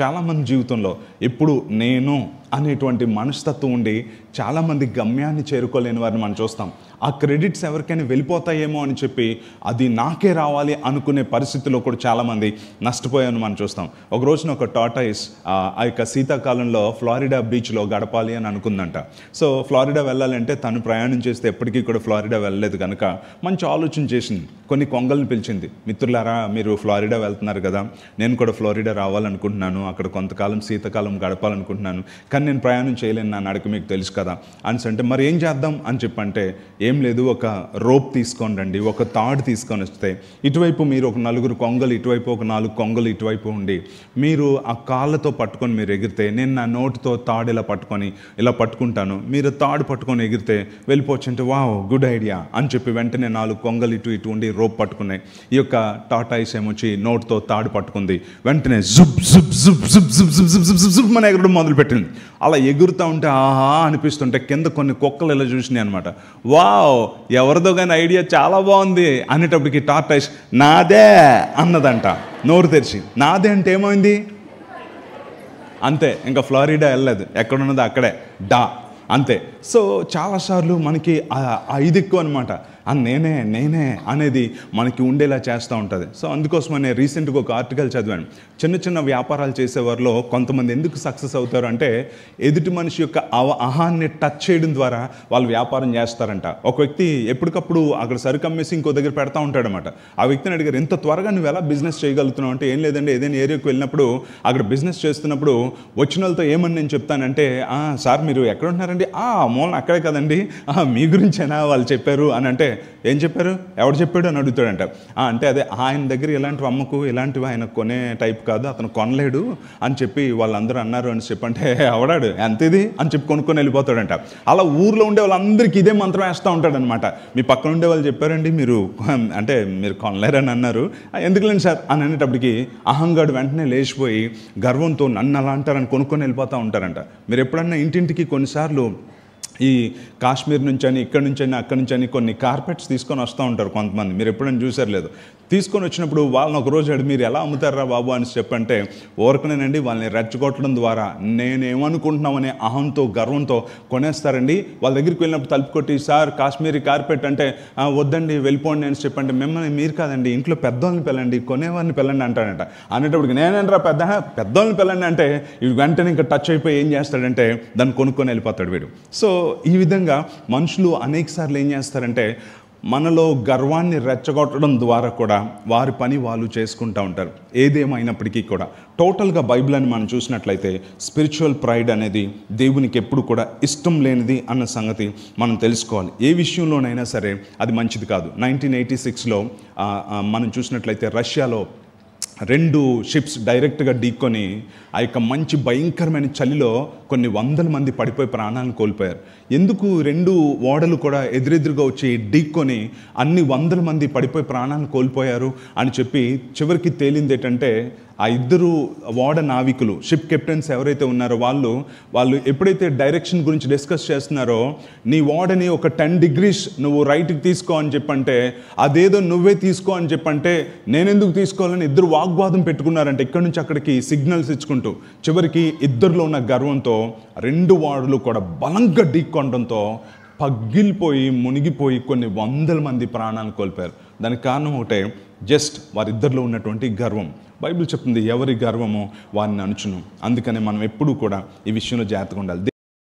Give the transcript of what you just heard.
చాలామంది జీవితంలో ఇప్పుడు నేను అనేటువంటి మనస్తత్వం ఉండి చాలామంది గమ్యాన్ని చేరుకోలేని వారిని మనం చూస్తాం ఆ క్రెడిట్స్ ఎవరికైనా వెళ్ళిపోతాయేమో అని చెప్పి అది నాకే రావాలి అనుకునే పరిస్థితిలో కూడా చాలామంది నష్టపోయామని మనం చూస్తాం ఒక రోజున ఒక టాటాయిస్ ఆ యొక్క శీతాకాలంలో ఫ్లారిడా బీచ్లో గడపాలి అని అనుకుందంట సో ఫ్లారిడా వెళ్ళాలంటే తను ప్రయాణం చేస్తే ఎప్పటికీ కూడా ఫ్లారిడా వెళ్ళలేదు కనుక మంచి ఆలోచన చేసింది కొన్ని కొంగల్ని పిలిచింది మిత్రులారా మీరు ఫ్లారిడా వెళ్తున్నారు కదా నేను కూడా ఫ్లారిడా రావాలనుకుంటున్నాను అక్కడ కొంతకాలం శీతకాలం గడపాలనుకుంటున్నాను కానీ నేను ప్రయాణం చేయలేను నా నడక మీకు తెలుసు కదా అని అంటే మరి ఏం చేద్దాం అని చెప్పంటే ఏం లేదు ఒక రోప్ తీసుకొని రండి ఒక తాడు తీసుకొని వస్తే ఇటువైపు మీరు ఒక నలుగురు కొంగలు ఇటువైపు ఒక నాలుగు కొంగలు ఇటువైపు ఉండి మీరు ఆ కాళ్ళతో పట్టుకొని మీరు ఎగిరితే నేను నా నోటుతో తాడు ఇలా పట్టుకొని ఇలా పట్టుకుంటాను మీరు తాడు పట్టుకొని ఎగిరితే వెళ్ళిపోవచ్చు అంటే వావ్ గుడ్ ఐడియా అని చెప్పి వెంటనే నాలుగు కొంగలు ఇటు ఇటు ఉండి రోప్ పట్టుకున్నాయి ఈ యొక్క టాటాయిస్ ఏమొచ్చి నోటుతో తాడు పట్టుకుంది వెంటనే జుబ్ జుబ్ జుబ్ జుబ్ జుబ్ జుబ్ జుబ్ జుబ్ జుబ్ మన ఎగరడం మొదలుపెట్టింది అలా ఎగురుతూ ఉంటే ఆహా అనిపిస్తుంటే కింద కొన్ని కుక్కలు ఇలా చూసినాయి అనమాట వావ్ ఎవరిదో కానీ ఐడియా చాలా బాగుంది అనేటప్పటికి టార్టైస్ నాదే అన్నదంట నోరు తెరిచి నాదే అంటే ఏమైంది అంతే ఇంకా ఫ్లారిడా వెళ్ళలేదు ఎక్కడున్నదో అక్కడే డా అంతే సో చాలాసార్లు మనకి ఐదు ఇది ఎక్కువ అనమాట నేనే నేనే అనేది మనకి ఉండేలా చేస్తూ ఉంటుంది సో అందుకోసమనే రీసెంట్గా ఒక ఆర్టికల్ చదివాను చిన్న చిన్న వ్యాపారాలు చేసేవారిలో కొంతమంది ఎందుకు సక్సెస్ అవుతారు అంటే ఎదుటి మనిషి యొక్క అవ అహాన్ని టచ్ చేయడం ద్వారా వాళ్ళు వ్యాపారం చేస్తారంట ఒక వ్యక్తి ఎప్పటికప్పుడు అక్కడ సరుకు అమ్మేసి ఇంకో దగ్గర పెడతా ఉంటాడనమాట ఆ వ్యక్తిని అడిగారు ఇంత త్వరగా నువ్వు ఎలా బిజినెస్ చేయగలుగుతున్నావు అంటే ఏం లేదండి ఏదైనా ఏరియాకు వెళ్ళినప్పుడు అక్కడ బిజినెస్ చేస్తున్నప్పుడు వచ్చిన వాళ్ళతో ఏమని నేను చెప్తానంటే సార్ మీరు ఎక్కడ ఉంటున్నారండి ఆ మూలన అక్కడే కదండి మీ గురించేనా వాళ్ళు చెప్పారు అని అంటే ఏం చెప్పారు ఎవడు చెప్పాడు అని అడుగుతాడంట అంటే అదే ఆయన దగ్గర ఇలాంటివి అమ్మకు ఇలాంటివి ఆయన కొనే టైప్ కాదు అతను కొనలేడు అని చెప్పి వాళ్ళందరూ అన్నారు అని చెప్పంటే ఎవడాడు ఎంత ఇది అని చెప్పి కొనుక్కొని వెళ్ళిపోతాడంట అలా ఊర్లో ఉండే వాళ్ళందరికీ ఇదే మంత్రం వేస్తూ ఉంటాడనమాట మీ పక్కన ఉండే వాళ్ళు చెప్పారండి మీరు అంటే మీరు కొనలేరని అన్నారు ఎందుకులేండి సార్ అని అనేటప్పటికి అహంగాడు వెంటనే లేచిపోయి గర్వంతో నన్ను అలా అంటారని కొనుక్కొని వెళ్ళిపోతూ ఉంటారంట మీరు ఎప్పుడన్నా ఇంటింటికి కొన్నిసార్లు ఈ కాశ్మీర్ నుంచి అని నుంచి అని అక్కడి అక్కడ అని కొన్ని కార్పెట్స్ తీసుకొని వస్తూ ఉంటారు కొంతమంది మీరు ఎప్పుడైనా చూసారు లేదు తీసుకొని వచ్చినప్పుడు వాళ్ళని ఒక రోజు మీరు ఎలా అమ్ముతారా బాబు అని చెప్పంటే ఓరకనేనండి వాళ్ళని రెచ్చగొట్టడం ద్వారా నేనేమనుకుంటున్నామనే అహంతో గర్వంతో కొనేస్తారండి వాళ్ళ దగ్గరికి వెళ్ళినప్పుడు తలుపు కొట్టి సార్ కాశ్మీరీ కార్పెట్ అంటే వద్దండి వెళ్ళిపోండి అని చెప్పంటే మిమ్మల్ని మీరు కాదండి ఇంట్లో పెద్దోళ్ళని పెళ్ళండి కొనేవారిని పెళ్ళండి అంటాడంట అనేటప్పటికి నేనేంట్రా పెద్ద పెద్దోళ్ళని పెళ్ళండి అంటే వెంటనే ఇంకా టచ్ అయిపోయి ఏం చేస్తాడంటే దాన్ని కొనుక్కొని వెళ్ళిపోతాడు వీడు సో ఈ విధంగా మనుషులు అనేకసార్లు ఏం చేస్తారంటే మనలో గర్వాన్ని రెచ్చగొట్టడం ద్వారా కూడా వారి పని వాళ్ళు చేసుకుంటూ ఉంటారు ఏదేమైనప్పటికీ కూడా టోటల్గా బైబిల్ అని మనం చూసినట్లయితే స్పిరిచువల్ ప్రైడ్ అనేది దేవునికి ఎప్పుడు కూడా ఇష్టం లేనిది అన్న సంగతి మనం తెలుసుకోవాలి ఏ విషయంలోనైనా సరే అది మంచిది కాదు నైన్టీన్ ఎయిటీ సిక్స్లో మనం చూసినట్లయితే రష్యాలో రెండు షిప్స్ డైరెక్ట్గా ఢీకొని ఆ యొక్క మంచి భయంకరమైన చలిలో కొన్ని వందల మంది పడిపోయి ప్రాణాలను కోల్పోయారు ఎందుకు రెండు ఓడలు కూడా ఎదురెదురుగా వచ్చి ఢీకొని అన్ని వందల మంది పడిపోయి ప్రాణాలను కోల్పోయారు అని చెప్పి చివరికి తేలింది ఏంటంటే ఆ ఇద్దరు వాడ నావికులు షిప్ కెప్టెన్స్ ఎవరైతే ఉన్నారో వాళ్ళు వాళ్ళు ఎప్పుడైతే డైరెక్షన్ గురించి డిస్కస్ చేస్తున్నారో నీ వాడని ఒక టెన్ డిగ్రీస్ నువ్వు రైట్కి తీసుకో అని చెప్పంటే అదేదో నువ్వే తీసుకో అని చెప్పంటే నేనెందుకు తీసుకోవాలని ఇద్దరు వాగ్వాదం పెట్టుకున్నారంటే ఇక్కడి నుంచి అక్కడికి సిగ్నల్స్ ఇచ్చుకుంటూ చివరికి ఇద్దరిలో ఉన్న గర్వంతో రెండు వాడులు కూడా బలంగా ఢీక్కొనడంతో పగిలిపోయి మునిగిపోయి కొన్ని వందల మంది ప్రాణాలు కోల్పోయారు దానికి కారణం ఒకటే జస్ట్ వారిద్దరిలో ఉన్నటువంటి గర్వం బైబిల్ చెప్తుంది ఎవరి గర్వమో వారిని అనుచును అందుకనే మనం ఎప్పుడూ కూడా ఈ విషయంలో జాగ్రత్తగా ఉండాలి